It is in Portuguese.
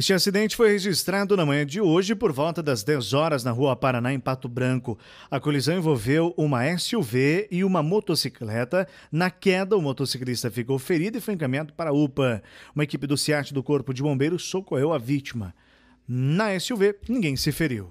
Este acidente foi registrado na manhã de hoje por volta das 10 horas na Rua Paraná, em Pato Branco. A colisão envolveu uma SUV e uma motocicleta. Na queda, o motociclista ficou ferido e foi encaminhado para a UPA. Uma equipe do SIAT do Corpo de Bombeiros socorreu a vítima. Na SUV, ninguém se feriu.